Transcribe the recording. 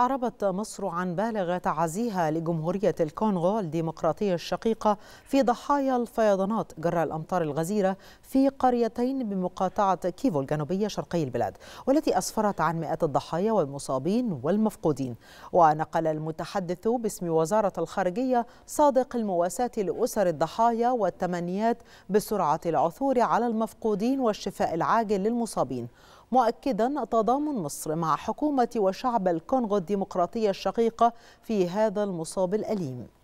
أعربت مصر عن بالغ تعازيها لجمهورية الكونغو الديمقراطية الشقيقة في ضحايا الفيضانات جراء الأمطار الغزيرة في قريتين بمقاطعة كيفو الجنوبية شرقي البلاد والتي أسفرت عن مئات الضحايا والمصابين والمفقودين ونقل المتحدث باسم وزارة الخارجية صادق المواساة لأسر الضحايا والتمنيات بسرعة العثور على المفقودين والشفاء العاجل للمصابين مؤكدا تضامن مصر مع حكومة وشعب الكونغو الديمقراطية الشقيقة في هذا المصاب الأليم